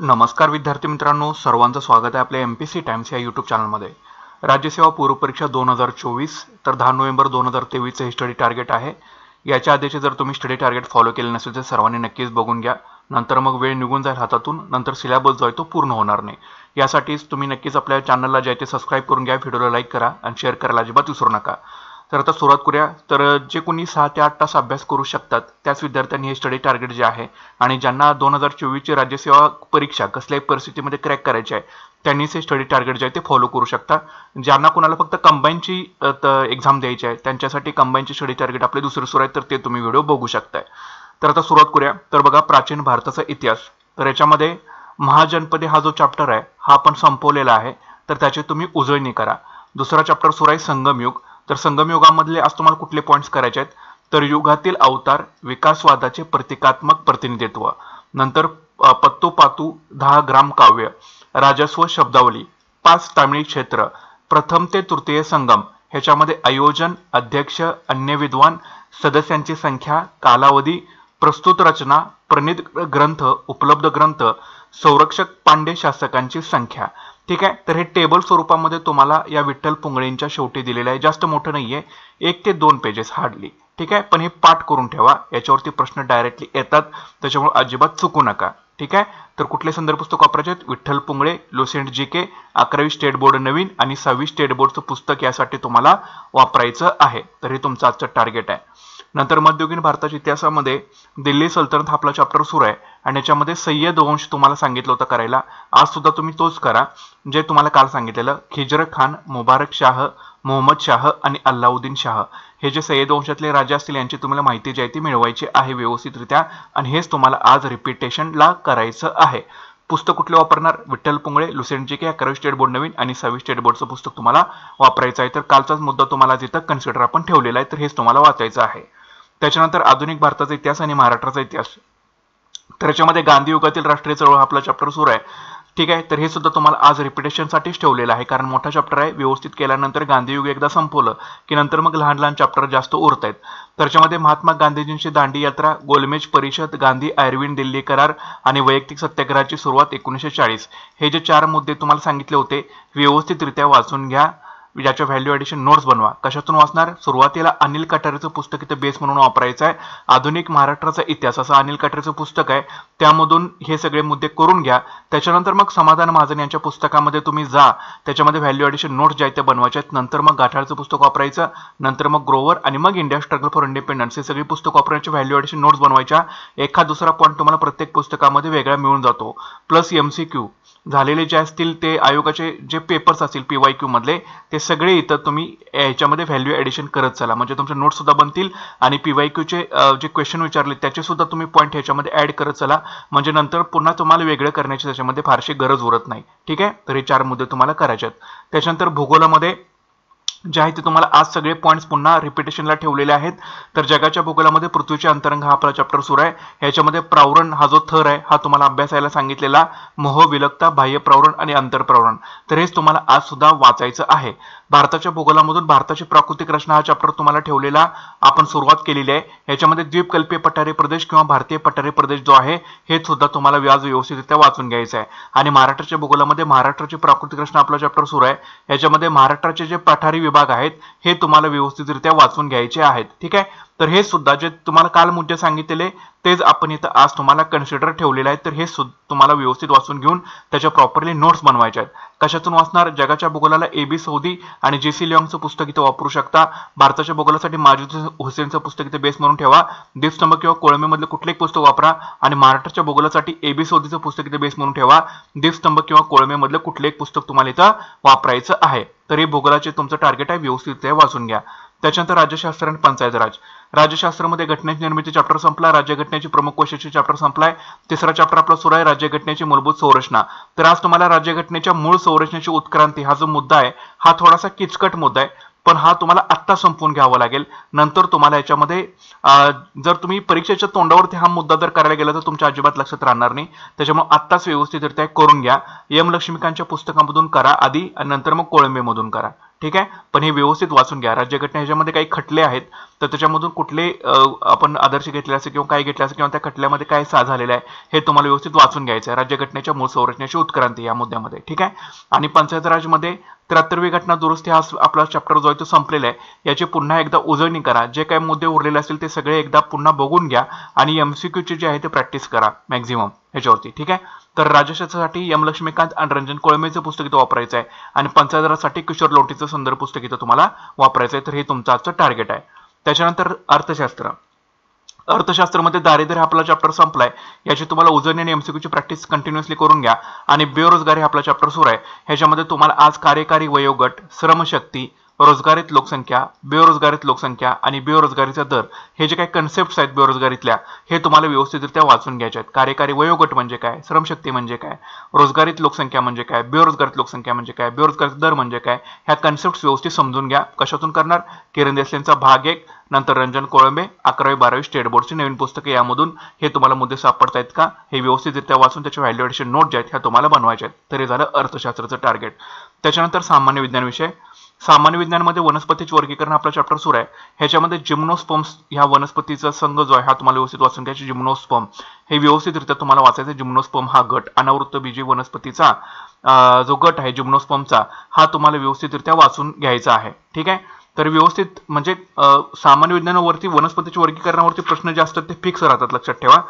नमस्कार विद्यार्थी मित्रांनो सर्वांचं स्वागत आहे आपल्या एम पी सी टाइम्स या यूट्यूब चॅनलमध्ये राज्यसेवा पूर्वपरीक्षा दोन हजार चोवीस तर दहा नोव्हेंबर दोन हजार तेवीसचं हे स्टडी टार्गेट आहे याच्या आधीचे जर तुम्ही स्टडी टार्गेट फॉलो केले नसेल तर सर्वांनी नक्कीच बघून घ्या नंतर मग वेळ निघून जाईल हातातून नंतर सिलेबस जो आहे तो पूर्ण होणार नाही यासाठीच तुम्ही नक्कीच आपल्या चॅनलला जे आहे ते सबस्क्राईब करून घ्या व्हिडिओला लाईक करा आणि शेअर करायला अजिबात विसरू नका तर आता सुरुवात करूया तर जे कोणी सहा ते आठ तास अभ्यास करू शकतात त्याच विद्यार्थ्यांनी हे स्टडी टार्गेट जे आहे आणि ज्यांना दोन हजार चोवीसची राज्यसेवा परीक्षा कसल्याही परिस्थितीमध्ये क्रॅक करायची आहे त्यांनीच हे स्टडी टार्गेट जे आहे ते फॉलो करू शकता ज्यांना कोणाला फक्त कंबाईनची एक्झाम द्यायची आहे त्यांच्यासाठी कंबाईनची स्टडी टार्गेट आपले दुसरे सुरू आहे तर ते तुम्ही व्हिडिओ बघू शकताय तर आता सुरुवात करूया तर बघा प्राचीन भारताचा इतिहास तर याच्यामध्ये महाजनपदे हा जो चॅप्टर आहे हा आपण संपवलेला आहे तर त्याची तुम्ही उजळणी करा दुसरा चॅप्टर सुरू आहे संगमयुग तर संगम युगामधले आज तुम्हाला कुठले पॉईंट्स करायचे आहेत तर युगातील अवतार विकासवादाचे प्रतिकात्मक प्रतिनिधित्व नंतर पत्तो पातू दहा ग्राम काव्य राजस्व शब्दावली पाच तामिळी क्षेत्र प्रथम ते तृतीय संगम ह्याच्यामध्ये आयोजन अध्यक्ष अन्य विद्वान सदस्यांची संख्या कालावधी प्रस्तुत रचना प्रणित ग्रंथ उपलब्ध ग्रंथ संरक्षक पांडे शासकांची संख्या ठीक आहे तर हे टेबल स्वरूपामध्ये तुम्हाला या विठ्ठल पुंगळेंच्या शेवटी दिलेलं आहे जास्त मोठं नाही आहे एक ते दोन पेजेस हार्डली ठीक आहे पण हे पाठ करून ठेवा याच्यावरती प्रश्न डायरेक्टली येतात त्याच्यामुळे अजिबात चुकू नका ठीक आहे तर कुठले संदर्भ पुस्तक वापरायचे आहेत विठ्ठल पुंगळे लुसेंट जी के अकरावी स्टेट बोर्ड नवीन आणि सहावी स्टेट बोर्डचं पुस्तक यासाठी तुम्हाला वापरायचं आहे तर हे तुमचं आजचं टार्गेट आहे नंतर मध्ययुगीन भारताच्या इतिहासामध्ये दिल्ली सल्तनत आपला चॅप्टर सुरू आहे आणि याच्यामध्ये सय्यद वंश तुम्हाला सांगितलं होतं करायला आज सुद्धा तुम्ही तोच करा जे तुम्हाला काल सांगितलेलं खिजर खान मुबारक शाह मोहम्मद शाह आणि अल्लाउद्दीन शाह हे जे सय्यद वंशातले राजा असतील यांची तुम्हाला माहिती जी आहे ती मिळवायची आहे व्यवस्थितरित्या आणि हेच तुम्हाला आज रिपिटेशनला करायचं आहे पुस्तक कुठले वापरणार विठ्ठल पुंगळे लुसेंट जी के अकरावी स्टेट बोर्ड नवीन आणि सहावी स्टेट बोर्डचं पुस्तक तुम्हाला वापरायचं आहे तर कालचाच मुद्दा तुम्हाला जिथं कन्सिडर आपण ठेवलेला आहे तर हेच तुम्हाला वाचायचं आहे त्याच्यानंतर आधुनिक भारताचा इतिहास आणि महाराष्ट्राचा इतिहास तर याच्यामध्ये गांधी युगातील राष्ट्रीय चळवळ आपला चॅप्टर सुरू आहे ठीक आहे तर हे सुद्धा तुम्हाला आज रिपिटेशनसाठीच ठेवलेलं आहे कारण मोठा चॅप्टर आहे व्यवस्थित केल्यानंतर गांधीयुग एकदा संपवलं की नंतर मग लहान लहान चॅप्टर जास्त उरत आहेत तर त्याच्यामध्ये महात्मा गांधीजींची दांडी यात्रा गोलमेज परिषद गांधी आयर्विन दिल्ली करार आणि वैयक्तिक सत्याग्रहाची सुरुवात एकोणीसशे चाळीस हे जे चार मुद्दे तुम्हाला सांगितले होते व्यवस्थितरित्या वाचून घ्या ज्याच्या व्हॅल्यू ॲडिशन नोट्स बनवा कशातून वाचणार सुरुवातीला अनिल कटारेचं पुस्तक इथं बेस म्हणून वापरायचं आहे आधुनिक महाराष्ट्राचा इतिहास असं अनिल कटारेचं पुस्तक आहे त्यामधून हे सगळे मुद्दे करून घ्या त्याच्यानंतर मग समाधान महाजन यांच्या पुस्तकामध्ये तुम्ही जा त्याच्यामध्ये व्हॅल्यू ॲडिशन नोट्स ज्या त्या बनवायच्या आहेत नंतर मग गाठाळचं पुस्तक वापरायचं नंतर मग ग्रोवर आणि मग इंडिया स्ट्रगल फॉर इंडिपेंडन्स हे सगळी पुस्तक वापरण्याची व्हॅल्यू ॲडिशन नोट्स बनवायच्या एखाद दुसरा पॉईंट तुम्हाला प्रत्येक पुस्तकामध्ये वेगळा मिळून जातो प्लस एम सी क्यू झालेले जे असतील ते आयोगाचे जे पेपर्स असतील पी वाय मधले ते सगळे इथं तुम्ही याच्यामध्ये व्हॅल्यू ॲडिशन करत चला म्हणजे तुमचे सुद्धा बनतील आणि पी वाय क्यूचे जे क्वेश्चन विचारले त्याचे सुद्धा तुम्ही पॉईंट ह्याच्यामध्ये ॲड करत चला म्हणजे नंतर पुन्हा तुम्हाला वेगळं करण्याची त्याच्यामध्ये फारशी गरज उरत नाही ठीक आहे तर हे चार मुद्दे तुम्हाला करायचे आहेत त्याच्यानंतर भूगोलामध्ये जे आहे ते तुम्हाला आज सगळे पॉईंट्स पुन्हा रिपिटेशनला ठेवलेले आहेत तर जगाच्या भूगोलामध्ये पृथ्वीचे अंतरंग हा आपला चॅप्टर सुरू आहे याच्यामध्ये प्रावरण हा जो थर आहे हा तुम्हाला अभ्यासायला सांगितलेला मोह विलकता बाह्य प्रावरण आणि अंतरप्रावरण तर हेच तुम्हाला आज सुद्धा वाचायचं आहे भारताच्या भूगोलामधून भारताची प्राकृतिक रचना हा चॅप्टर तुम्हाला ठेवलेला आपण सुरुवात केलेली आहे याच्यामध्ये द्वीपकल्पीय पठारी प्रदेश किंवा भारतीय पठारी प्रदेश जो आहे हे सुद्धा तुम्हाला व्याज व्यवस्थितरित्या वाचून घ्यायचं आहे आणि महाराष्ट्राच्या भूगोलामध्ये महाराष्ट्राची प्राकृतिक रचना आपला चॅप्टर सुरू आहे याच्यामध्ये महाराष्ट्राचे जे पठारी विभाग आहेत हे तुम्हाला व्यवस्थितरित्या वाचून घ्यायचे आहेत ठीक आहे तर हे सुद्धा जे तुम्हाला काल मुद्दे सांगितलेले तेच आपण इथं आज तुम्हाला कन्सिडर ठेवलेलं आहे तर हे तुम्हाला व्यवस्थित वाचून घेऊन त्याच्या प्रॉपरली नोट्स बनवायच्या आहेत कशातून वाचणार जगाच्या भूगोलाला एबी सौदी आणि जे सी लिओंगचं पुस्तक इथं वापरू शकता भारताच्या भूगोलासाठी माजूद हुसेनचं पुस्तक इथे बेस म्हणून ठेवा दीपस्तंभ किंवा कुठले एक पुस्तक वापरा आणि महाराष्ट्राच्या भूगोलासाठी एबी सौदीचं पुस्तक इथे बेस म्हणून ठेवा दीपस्तंभ किंवा कुठले एक पुस्तक तुम्हाला इथं वापरायचं आहे तर हे भूगोलाचे तुमचं टार्गेट आहे व्यवस्थित वाचून घ्या त्याच्यानंतर राज्यशास्त्र आणि पंचायत राज राज्यशास्त्रामध्ये घटनेची निर्मिती चॅप्टर संपला राज्यघटनेची प्रमुख कोशाची चॅप्टर संपलाय तिसरा चॅप्टर आपला सुरू आहे राज्यघटनेची मूलभूत संरचना तर आज तुम्हाला राज्यघटनेच्या मूळ संरचनेची उत्क्रांती हा जो मुद्दा आहे हा थोडासा किचकट मुद्दा आहे पण हा तुम्हाला आत्ता संपवून घ्यावा लागेल नंतर तुम्हाला याच्यामध्ये जर तुम्ही परीक्षेच्या तोंडावरती हा मुद्दा जर करायला गेला तर तुमच्या अजिबात लक्षात राहणार नाही त्याच्यामुळे आत्ताच व्यवस्थितरित्या करून घ्या एम लक्ष्मीकांतच्या पुस्तकामधून करा आधी आणि नंतर मग कोळंबीमधून करा ठीक आहे पण हे व्यवस्थित वाचून घ्या राज्यघटना ह्याच्यामध्ये काही खटले आहेत तर त्याच्यामधून कुठले आपण आदर्श घेतले असेल किंवा काय घेतले असेल किंवा त्या खटल्यामध्ये काय सा झालेलं आहे हे तुम्हाला व्यवस्थित वाचून घ्यायचं आहे राज्यघटनेच्या मूळ संरचनेची उत्क्रांती या मुद्द्यामध्ये ठीक आहे आणि पंचायत राजमध्ये त्र्याहत्तरवी घटना दुरुस्ती हा आपला चॅप्टर जो आहे तो संपलेला आहे याची पुन्हा एकदा उजळणी करा जे काही मुद्दे उरलेले असतील ते सगळे एकदा पुन्हा बघून घ्या आणि क्यूचे जे आहे ते प्रॅक्टिस करा मॅक्झिमम ह्याच्यावरती ठीक आहे तर राजशासाठी एम लक्ष्मीकांत आणि रंजन कोळमेचं पुस्तक इथं वापरायचं आहे आणि पंचायतरासाठी किशोर लोटीचं संदर्भ पुस्तक इथं तुम्हाला वापरायचं आहे तर हे तुमचं आजचं टार्गेट आहे त्याच्यानंतर अर्थशास्त्र अर्थशास्त्रामध्ये दारिद्र्य आपला चॅप्टर संपलाय याची तुम्हाला उजळणी आणि एमसीक्यूची प्रॅक्टिस कंटिन्युअसली करून घ्या आणि बेरोजगारी आपला चॅप्टर सुरू आहे ह्याच्यामध्ये तुम्हाला आज कार्यकारी वयोगट श्रमशक्ती रोजगारीत लोकसंख्या बेरोजगारीत लोकसंख्या आणि बेरोजगारीचा दर हे जे काही कन्सेप्ट आहेत बेरोजगारीतल्या हे तुम्हाला व्यवस्थितरित्या वाचून घ्यायचे आहेत कार्यकारी वयोगट म्हणजे काय श्रमशक्ती म्हणजे काय रोजगारीत लोकसंख्या म्हणजे काय बेरोजगारीत लोकसंख्या म्हणजे काय बेरोजगारीचा दर म्हणजे काय ह्या कन्सेप्ट व्यवस्थित समजून घ्या कशातून करणार किरण देसलेंचा भाग एक नंतर रंजन कोळंबे अकरावी बारावी स्टेट बोर्डची नवीन पुस्तके यामधून हे तुम्हाला मुद्दे सापडतायत का हे व्यवस्थितरित्या वाचून त्याचे व्हॅल्यू नोट जे आहेत ह्या तुम्हाला बनवायचे आहेत तर हे झालं अर्थशास्त्राचं टार्गेट त्याच्यानंतर सामान्य विज्ञान विषय सामान्य विज्ञानामध्ये वनस्पतीचे वर्गीकरण आपला चॅप्टर सुरू आहे ह्याच्यामध्ये जिम्नोस्पम्स ह्या वनस्पतीचा संघ जो आहे हा तुम्हाला व्यवस्थित वाचून घ्यायचा जिम्नोस्पम हे व्यवस्थितरित्या तुम्हाला वाचायचं जिम्नोस्पम हा गट अनावृत्त बीजी वनस्पतीचा जो गट आहे जिम्नोस्पर्मचा हा तुम्हाला व्यवस्थितरित्या वाचून घ्यायचा आहे ठीक आहे तर व्यवस्थित म्हणजे सामान्य विज्ञानावरती वनस्पतीच्या वर्गीकरणावरती प्रश्न जे असतात ते फिक्स राहतात लक्षात ठेवा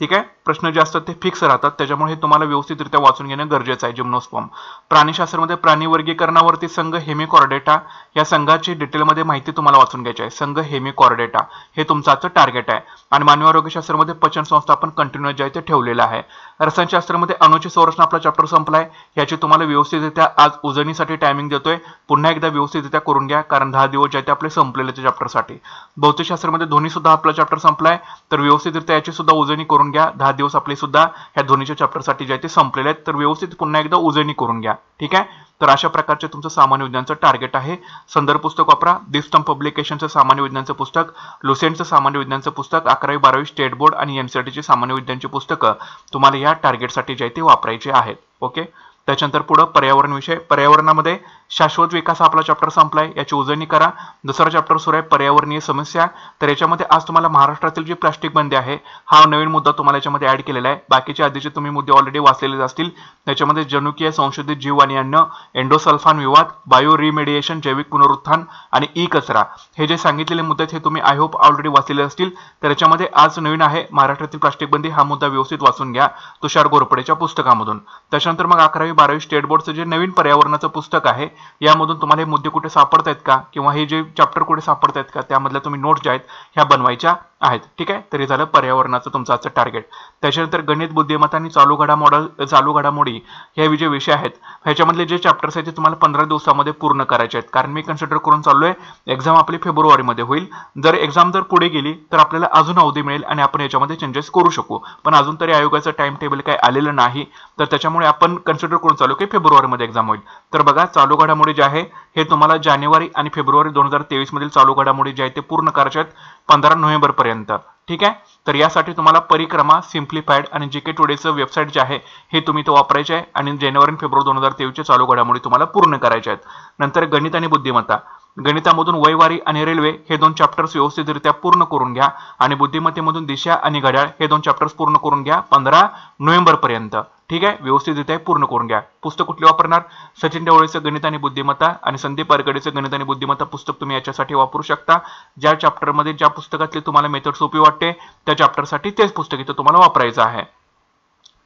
ठीक आहे प्रश्न जे असतात ते फिक्स राहतात त्याच्यामुळे हे तुम्हाला व्यवस्थितरित्या वाचून घेणं गरजेचं आहे जिम्नोस्पॉम प्राणीशास्त्रामध्ये प्राणी वर्गीकरणावरती संघ हेमिकॉर्डेटा या संघाची डिटेलमध्ये माहिती तुम्हाला वाचून घ्यायची आहे संघ हेमिकॉर्डेटा हे तुमचं आजचं टार्गेट आहे आणि मानवी आरोग्यशास्त्रामध्ये पचन संस्था आपण कंटिन्यू जे आहे ते ठेवलेलं आहे रसायनशास्त्रामध्ये अणुची संरचना आपला चॅप्टर संपलाय याची तुम्हाला व्यवस्थितरित्या आज उजळणीसाठी टायमिंग देतोय पुन्हा एकदा व्यवस्थितरित्या करून घ्या कारण दहा दिवस जे आहे ते आपले संपलेले चॅप्टरसाठी भौतिकशास्त्रामध्ये ध्वनी सुद्धा आपला चॅप्टर संपलाय तर व्यवस्थितरित्या याची सुद्धा उजळणी करून करून घ्या दहा दिवस आपले सुद्धा ह्या धोनीच्या चॅप्टरसाठी जे आहे ते संपलेले आहेत तर व्यवस्थित पुन्हा एकदा उजळणी करून घ्या ठीक आहे तर अशा प्रकारचे तुमचं सामान्य विज्ञानचं टार्गेट आहे संदर्भ पुस्तक वापरा दिस्तम पब्लिकेशनचं सामान्य विज्ञानचं पुस्तक लुसेंटचं सामान्य विज्ञानचं पुस्तक अकरावी बारावी स्टेट बोर्ड आणि एमसीआरटीचे सामान्य विज्ञानची पुस्तक तुम्हाला या टार्गेटसाठी जे आहे ते वापरायचे आहेत ओके त्याच्यानंतर पुढं पर्यावरण विषय पर्यावरणामध्ये शाश्वत विकास आपला चॅप्टर संपलाय याची उजळणी करा दुसरा चॅप्टर सुरू आहे पर्यावरणीय समस्या तर याच्यामध्ये आज तुम्हाला महाराष्ट्रातील जी प्लास्टिक बंदी आहे हा नवीन मुद्दा तुम्हाला याच्यामध्ये ऍड केलेला आहे बाकीचे आधीचे तुम्ही मुद्दे ऑलरेडी वाचलेले असतील त्याच्यामध्ये जनुकीय संशोधित जीव आणि अन्न एंडोसल्फान विवाद बायो रिमेडिएशन जैविक पुनरुत्थान आणि ई कचरा हे जे सांगितलेले मुद्दे आहेत हे तुम्ही आय होप ऑलरेडी वाचलेले असतील तर याच्यामध्ये आज नवीन आहे महाराष्ट्रातील प्लास्टिक बंदी हा मुद्दा व्यवस्थित वाचून घ्या तुषार गोरपडेच्या पुस्तकामधून त्याच्यानंतर मग अकरावी बारावी स्टेट बोर्डचं जे नवीन पर्यावरणाचं पुस्तक आहे यामधून तुम्हाला हे मुद्दे कुठे सापडत आहेत का किंवा हे जे चॅप्टर कुठे सापडत आहेत का त्यामधल्या तुम्ही नोट्स ज्या आहेत ह्या बनवायच्या आहेत ठीक आहे तरी झालं पर्यावरणाचं तुमचं आजचं टार्गेट त्याच्यानंतर गणित बुद्धिमत्ता आणि चालू घडा मॉडल चालू घडामोडी हे जे विषय आहेत ह्याच्यामधले जे चॅप्टर्स आहेत ते तुम्हाला पंधरा दिवसामध्ये पूर्ण करायचे आहेत कारण मी कन्सिडर करून चाललोय एक्झाम आपली फेब्रुवारीमध्ये होईल जर एक्झाम जर पुढे गेली तर आपल्याला अजून अवधी मिळेल आणि आपण याच्यामध्ये चेंजेस करू शकू पण अजून तरी आयोगाचं टाइम टेबल काय आलेलं नाही तर त्याच्यामुळे आपण कन्सिडर करून चालू की फेब्रुवारीमध्ये एक्झाम होईल तर बघा चालू घडामोडी जे आहे हे तुम्हाला जानेवारी आणि फेब्रुवारी दोन हजार तेवीस मधील चालू घडामोडी जे आहेत ते पूर्ण करायचे आहेत पंधरा नोव्हेंबरपर्यंत ठीक आहे तर यासाठी तुम्हाला परिक्रमा सिम्प्लिफाईड आणि जे के टुडेचं वेबसाईट जे आहे हे तुम्ही तो वापरायचे आहे आणि जानेवारी फेब्रुवारी दोन हजार तेवीसच्या चालू घडामोडी तुम्हाला पूर्ण करायच्या आहेत नंतर गणित आणि बुद्धिमत्ता गणितामधून वैवारी आणि रेल्वे हे दोन चॅप्टर्स व्यवस्थितरित्या पूर्ण करून घ्या आणि बुद्धिमत्तेमधून दिशा आणि घड्याळ हे दोन चॅप्टर्स पूर्ण करून घ्या पंधरा नोव्हेंबर पर्यंत ठीक आहे व्यवस्थितरित्या पूर्ण करून घ्या पुस्तक कुठले वापरणार सचिन ढवळेचं गणित आणि बुद्धिमत्ता आणि संदीप पारकडेचं गणित आणि बुद्धिमत्ता पुस्तक तुम्ही याच्यासाठी वापरू शकता ज्या चॅप्टरमध्ये ज्या पुस्तकातली तुम्हाला मेथड सोपी वाटते त्या चॅप्टरसाठी तेच पुस्तक इथं तुम्हाला वापरायचं आहे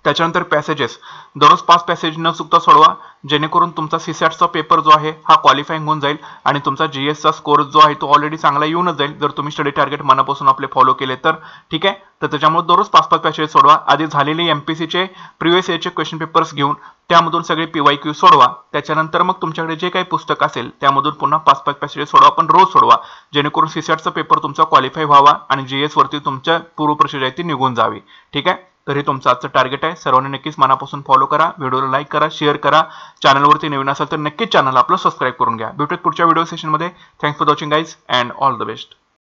त्याच्यानंतर पॅसेजेस दररोज पाच पॅसेज न चुकता सोडवा जेणेकरून तुमचा सीसॅटचा पेपर जो आहे हा क्वालिफाईंग होऊन जाईल आणि तुमचा जी एसचा स्कोर जो आहे तो ऑलरेडी चांगला येऊनच जाईल जर तुम्ही स्टडी टार्गेट मनापासून आपले फॉलो केले तर ठीक आहे तर त्याच्यामुळे दररोज पाच पाच पॅसेज सोडवा आधी झालेले एम पी सीचे प्रिव्हियस इयरचे क्वेश्चन पेपर्स घेऊन त्यामधून सगळे पी वाय क्यू सोडवा त्याच्यानंतर मग तुमच्याकडे जे काही पुस्तक असेल त्यामधून पुन्हा पाच पाच पॅसेज सोडवा पण रोज सोडवा जेणेकरून सीसॅटचा पेपर तुमचा क्वालिफाय व्हावा आणि जी एसवरती तुमच्या पूर्व आहे ती निघून जावी ठीक आहे तर हे तुमचं आजचं टार्गेट आहे सर्वांनी नक्कीच मनापासून फॉलो करा व्हिडिओला लाईक करा शेअर करा चॅनलवरती नवीन असाल तर नक्कीच चॅनल आपलं सबस्क्राईब करून घ्या भेटूयात पुढच्या व्हिडिओ सेशनमध्ये thanks for watching guys and all the best